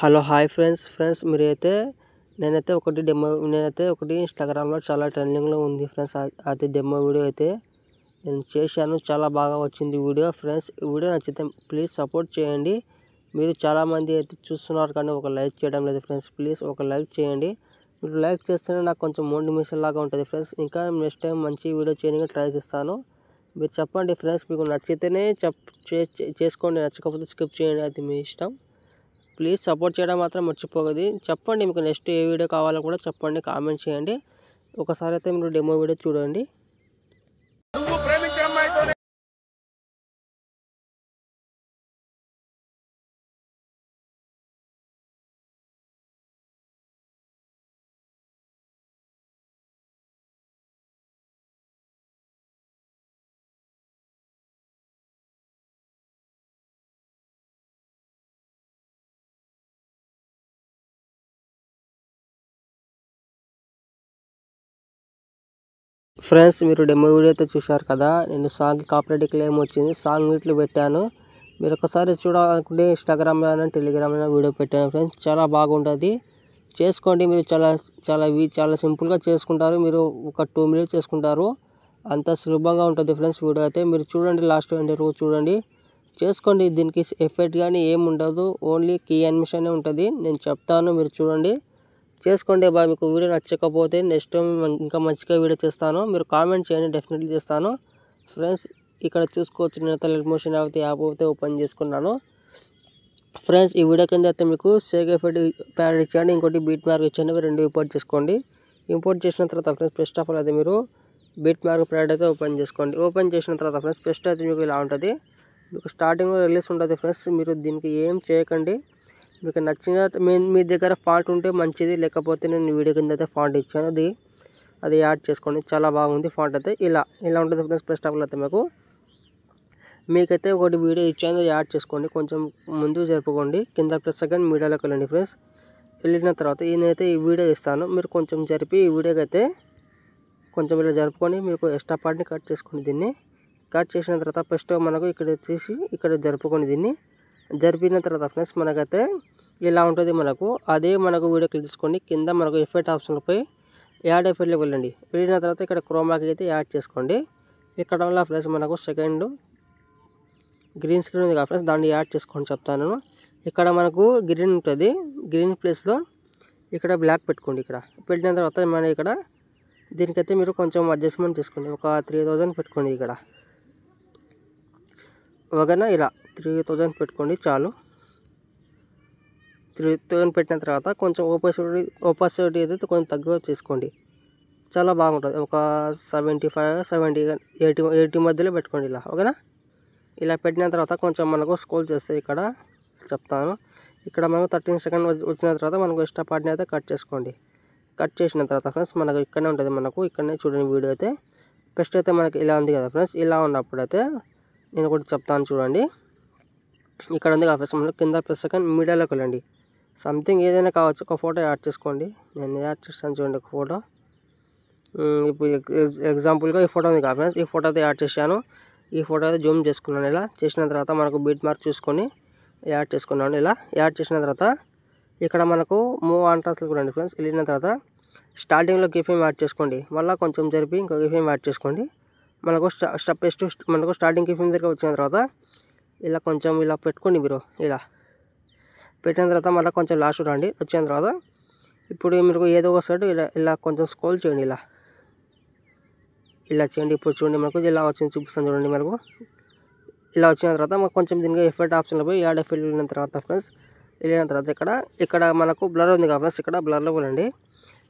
hello hi friends friends మీరైతే నేనైతే ఒకటి డెమో నేనైతే ఒకటి ఇన్స్టాగ్రామ్లో చాలా ట్రెండింగ్లో ఉంది ఫ్రెండ్స్ అది డెమో వీడియో అయితే నేను చేశాను చాలా బాగా వచ్చింది వీడియో ఫ్రెండ్స్ ఈ వీడియో నచ్చితే ప్లీజ్ సపోర్ట్ చేయండి మీరు చాలామంది అయితే చూస్తున్నారు కానీ ఒక లైక్ చేయడం లేదు ఫ్రెండ్స్ ప్లీజ్ ఒక లైక్ చేయండి మీరు లైక్ చేస్తేనే నాకు కొంచెం మోండి లాగా ఉంటుంది ఫ్రెండ్స్ ఇంకా నెక్స్ట్ టైం మంచి వీడియో చేయడానికి ట్రై చేస్తాను మీరు చెప్పండి ఫ్రెండ్స్ మీకు నచ్చితేనే చెప్ చేసుకోండి నచ్చకపోతే స్కిప్ చేయండి అది మీ ఇష్టం ప్లీజ్ సపోర్ట్ చేయడం మాత్రం మర్చిపోకది చెప్పండి మీకు నెక్స్ట్ ఏ వీడియో కావాలో కూడా చెప్పండి కామెంట్ చేయండి ఒకసారి అయితే మీరు డెమో వీడియో చూడండి ఫ్రెండ్స్ మీరు డెమో వీడియో అయితే చూశారు కదా నేను సాంగ్ కాపరేటివ్ క్లెయిమ్ వచ్చింది సాంగ్ వీటిలో పెట్టాను మీరు ఒకసారి చూడాలనుకుంటే ఇన్స్టాగ్రామ్లో టెలిగ్రామ్లో వీడియో పెట్టాను ఫ్రెండ్స్ చాలా బాగుంటుంది చేసుకోండి మీరు చాలా చాలా చాలా సింపుల్గా చేసుకుంటారు మీరు ఒక టూ మినిట్స్ చేసుకుంటారు అంత సులభంగా ఉంటుంది ఫ్రెండ్స్ వీడియో అయితే మీరు చూడండి లాస్ట్ అంటే రోజు చూడండి చేసుకోండి దీనికి ఎఫెక్ట్ కానీ ఏం ఉండదు ఓన్లీ కీ అనిమేషనే ఉంటుంది నేను చెప్తాను మీరు చూడండి చేసుకోండి బాబు మీకు వీడియో నచ్చకపోతే నెక్స్ట్ టైం ఇంకా మంచిగా వీడియో చేస్తాను మీరు కామెంట్ చేయండి డెఫినెట్లీ చేస్తాను ఫ్రెండ్స్ ఇక్కడ చూసుకోవచ్చు నేను లెట్ మోషన్ అయితే యాప్ అయితే ఓపెన్ చేసుకున్నాను ఫ్రెండ్స్ ఈ వీడియో కింద అయితే మీకు సేక్ ఎఫెక్ట్ ప్యాడ్ ఇచ్చేయండి ఇంకోటి బీట్ మార్క్ ఇచ్చేయండి రెండు ఇంపోర్ట్ చేసుకోండి ఇంపోర్ట్ చేసిన తర్వాత ఫ్రెండ్స్ ఫస్ట్ ఆఫ్ ఆల్ అయితే మీరు బీట్ మార్క్ ప్యాడ్ అయితే ఓపెన్ చేసుకోండి ఓపెన్ చేసిన తర్వాత ఫ్రెండ్స్ ఫస్ట్ అయితే మీకు ఇలా ఉంటుంది మీకు స్టార్టింగ్లో రిలీజ్ ఉంటుంది ఫ్రెండ్స్ మీరు దీనికి ఏం చేయకండి మీకు నచ్చిన మీ దగ్గర ఫాంట్ ఉంటే మంచిది లేకపోతే నేను వీడియో కింద అయితే ఫాంట్ ఇచ్చాను అది అది యాడ్ చేసుకోండి చాలా బాగుంది ఫాంట్ అయితే ఇలా ఇలా ఉంటుంది ఫ్రెండ్స్ ప్లస్ టాప్లో అయితే మీకు మీకైతే ఒకటి వీడియో ఇచ్చాను అది యాడ్ చేసుకోండి కొంచెం ముందు జరుపుకోండి కింద ప్లస్ సెకండ్ మీడియాలోకి వెళ్ళండి ఫ్రెండ్స్ వెళ్ళిన తర్వాత నేనైతే ఈ వీడియో ఇస్తాను మీరు కొంచెం జరిపి ఈ వీడియోకి అయితే కొంచెం ఇలా జరుపుకొని మీకు ఎక్స్ట్రా పార్ట్ని కట్ చేసుకోండి దీన్ని కట్ చేసిన తర్వాత ఫస్ట్ మనకు ఇక్కడ తీసి ఇక్కడ జరుపుకొని దీన్ని జరిపిన తర్వాత ఫ్రెండ్స్ మనకైతే ఇలా ఉంటుంది మనకు అదే మనకు వీడియో క్లిక్ చేసుకోండి కింద మనకు ఎఫెక్ట్ పోయి యాడ్ ఎఫెక్ట్లోకి వెళ్ళండి వెళ్ళిన తర్వాత ఇక్కడ క్రోమాకి అయితే యాడ్ చేసుకోండి ఇక్కడ వల్ల ఫ్రెండ్స్ మనకు సెకండ్ గ్రీన్ స్క్రీన్ ఉంది కదా ఫ్రెండ్స్ దాన్ని యాడ్ చేసుకోండి చెప్తాను ఇక్కడ మనకు గ్రీన్ ఉంటుంది గ్రీన్ ప్లేస్లో ఇక్కడ బ్లాక్ పెట్టుకోండి ఇక్కడ పెట్టిన తర్వాత మన ఇక్కడ దీనికైతే మీరు కొంచెం అడ్జస్ట్మెంట్ చేసుకోండి ఒక త్రీ పెట్టుకోండి ఇక్కడ ఒకనా ఇలా త్రీ థౌజండ్ పెట్టుకోండి చాలు త్రీ థౌజండ్ పెట్టిన తర్వాత కొంచెం ఓపాసిటీ ఓపాసిటీ అయితే కొంచెం తగ్గుగా తీసుకోండి చాలా బాగుంటుంది ఒక seventy five seventy eighty eighty మధ్యలో పెట్టుకోండి ఇలా ఓకేనా ఇలా పెట్టిన తర్వాత కొంచెం మనకు స్కోల్ చేస్తే ఇక్కడ చెప్తాను ఇక్కడ మనకు థర్టీన్ సెకండ్ వచ్చిన తర్వాత మనకు ఇష్టపడిన అయితే కట్ చేసుకోండి కట్ చేసిన తర్వాత ఫ్రెండ్స్ మనకు ఇక్కడనే ఉంటుంది మనకు ఇక్కడనే చూడండి వీడియో అయితే ఫస్ట్ అయితే మనకి ఇలా ఉంది కదా ఫ్రెండ్స్ ఇలా ఉన్నప్పుడైతే నేను ఒకటి చెప్తాను చూడండి ఇక్కడ ఉంది కాఫీ సమయంలో కింద ప్లస్ సెకండ్ మీడియాలోకి వెళ్ళండి సంథింగ్ ఏదైనా కావచ్చు ఒక ఫోటో యాడ్ చేసుకోండి నేను యాడ్ చేస్తాను చూడండి ఒక ఫోటో ఇప్పుడు ఎగ్జాంపుల్గా ఈ ఫోటో ఉంది కాఫీ ఈ ఫోటో అయితే యాడ్ చేశాను ఈ ఫోటో అయితే జూమ్ చేసుకున్నాను ఇలా చేసిన తర్వాత మనకు బీట్ మార్క్ చూసుకొని యాడ్ చేసుకున్నాను ఇలా యాడ్ చేసిన తర్వాత ఇక్కడ మనకు మూవ్ ఆంట్రాన్స్లో కూడా అండి ఫ్రెండ్స్ వెళ్ళిన తర్వాత స్టార్టింగ్లో గిఫ్ఏం యాడ్ చేసుకోండి మళ్ళీ కొంచెం జరిపి ఇంకో గిఫ్ఏం యాడ్ చేసుకోండి మనకు స్టెప్ టు మనకు స్టార్టింగ్ గిఫ్ఏం దగ్గర వచ్చిన తర్వాత ఇలా కొంచెం ఇలా పెట్టుకోండి మీరు ఇలా పెట్టిన తర్వాత మళ్ళీ కొంచెం లాస్ట్ రండి వచ్చిన తర్వాత ఇప్పుడు మీరు ఏదో ఒక సైడ్ ఇలా ఇలా కొంచెం స్కోల్ చేయండి ఇలా ఇలా చేయండి ఇప్పుడు చూడండి మనకు ఇలా వచ్చింది చూపిస్తాను చూడండి మనకు ఇలా వచ్చిన తర్వాత మనకు కొంచెం దీనికి ఎఫెక్ట్ ఆప్షన్లో పోయి యాడ్ ఎఫెక్ట్ వెళ్ళిన తర్వాత ఫ్రెండ్స్ వెళ్ళిన తర్వాత ఇక్కడ ఇక్కడ మనకు బ్లర్ ఉంది కదా ఫ్రెండ్స్ ఇక్కడ బ్లర్లో పోలండి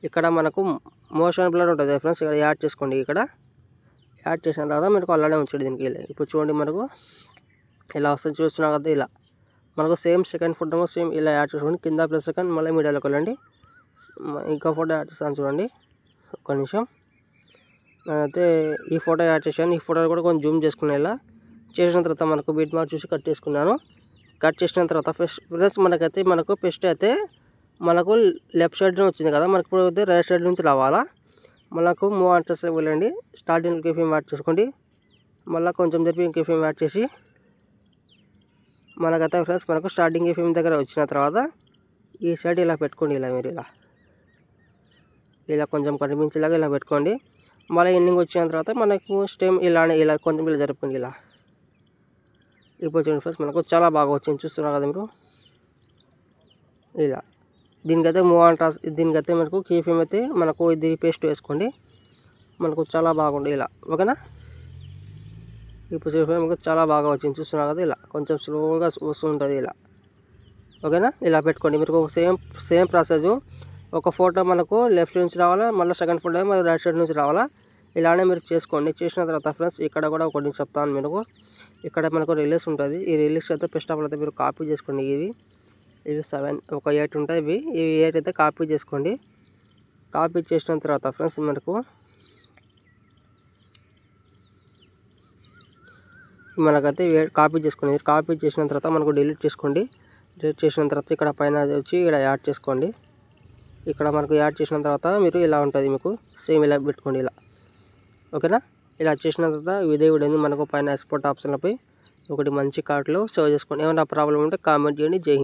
ఇక్కడ మనకు మోషన్ బ్లర్ ఉంటుంది ఫ్రెండ్స్ ఇక్కడ యాడ్ చేసుకోండి ఇక్కడ యాడ్ చేసిన తర్వాత మీరు అలానే ఉంచండి దీనికి ఇప్పుడు చూడండి మనకు ఇలా వస్తుంది చూస్తున్నాం కదా ఇలా మనకు సేమ్ సెకండ్ ఫోటో సేమ్ ఇలా యాడ్ చేసుకోండి కింద ప్లస్ సెకండ్ మళ్ళీ మీడియాలోకి వెళ్ళండి ఇంకో ఫోటో యాడ్ చేస్తాను చూడండి ఒక నిమిషం నేనైతే ఈ ఫోటో యాడ్ చేశాను ఈ ఫోటో కూడా కొంచెం జూమ్ చేసుకునే ఇలా చేసిన తర్వాత మనకు బీట్ మార్క్ చూసి కట్ చేసుకున్నాను కట్ చేసిన తర్వాత ఫస్ట్ ప్లస్ మనకైతే మనకు పెస్ట్ అయితే మనకు లెఫ్ట్ సైడ్ వచ్చింది కదా మనకు ఇప్పుడు అయితే రైట్ సైడ్ నుంచి రావాలా మనకు మూవ్ యాడ్ వెళ్ళండి స్టార్టింగ్ కేఫీ యాడ్ చేసుకోండి మళ్ళీ కొంచెం జరిపి ఇంకేఫీ యాడ్ చేసి మన గత ఫ్రెండ్స్ మనకు స్టార్టింగ్ ఫిమ్ దగ్గర వచ్చిన తర్వాత ఈ సైడ్ ఇలా పెట్టుకోండి ఇలా మీరు ఇలా ఇలా కొంచెం కనిపించేలాగా ఇలా పెట్టుకోండి మళ్ళీ ఎండింగ్ వచ్చిన తర్వాత మనకు స్టెమ్ ఇలానే ఇలా కొంచెం ఇలా జరుపుకోండి ఇలా ఇప్పుడు చూడండి ఫ్రెండ్స్ మనకు చాలా బాగా వచ్చింది చూస్తున్నారు కదా మీరు ఇలా దీనికైతే మూవ్ ఆన్ ట్రాన్స్ దీనికైతే మనకు కీఫీమ్ అయితే మనకు ఇది పేస్ట్ వేసుకోండి మనకు చాలా బాగుండే ఇలా ఓకేనా ఇప్పుడు చూసుకుంటే మీకు చాలా బాగా వచ్చింది చూస్తున్నారు కదా ఇలా కొంచెం స్లోగా వస్తుంటుంది ఇలా ఓకేనా ఇలా పెట్టుకోండి మీరు సేమ్ సేమ్ ప్రాసెస్ ఒక ఫోటో మనకు లెఫ్ట్ నుంచి రావాలా మళ్ళీ సెకండ్ ఫోటో మళ్ళీ రైట్ సైడ్ నుంచి రావాలా ఇలానే మీరు చేసుకోండి చేసిన తర్వాత ఫ్రెండ్స్ ఇక్కడ కూడా ఒకటి చెప్తాను మీకు ఇక్కడ మనకు రిలీజ్ ఉంటుంది ఈ రిలీజ్ అయితే ఆఫ్ అయితే మీరు కాపీ చేసుకోండి ఇవి ఇవి సెవెన్ ఒక ఎయిట్ ఉంటాయి ఇవి ఇవి ఎయిట్ అయితే కాపీ చేసుకోండి కాపీ చేసిన తర్వాత ఫ్రెండ్స్ మనకు మనకైతే కాపీ చేసుకునేది కాపీ చేసిన తర్వాత మనకు డిలీట్ చేసుకోండి డిలీట్ చేసిన తర్వాత ఇక్కడ పైన వచ్చి ఇక్కడ యాడ్ చేసుకోండి ఇక్కడ మనకు యాడ్ చేసిన తర్వాత మీరు ఇలా ఉంటుంది మీకు సేమ్ ఇలా పెట్టుకోండి ఇలా ఓకేనా ఇలా చేసిన తర్వాత విధేయుడు మనకు పైన ఎక్స్పోర్ట్ ఆప్షన్లపై ఒకటి మంచి కార్డులో సేవ్ చేసుకోండి ఏమైనా ప్రాబ్లం ఉంటే కామెంట్ చేయండి జై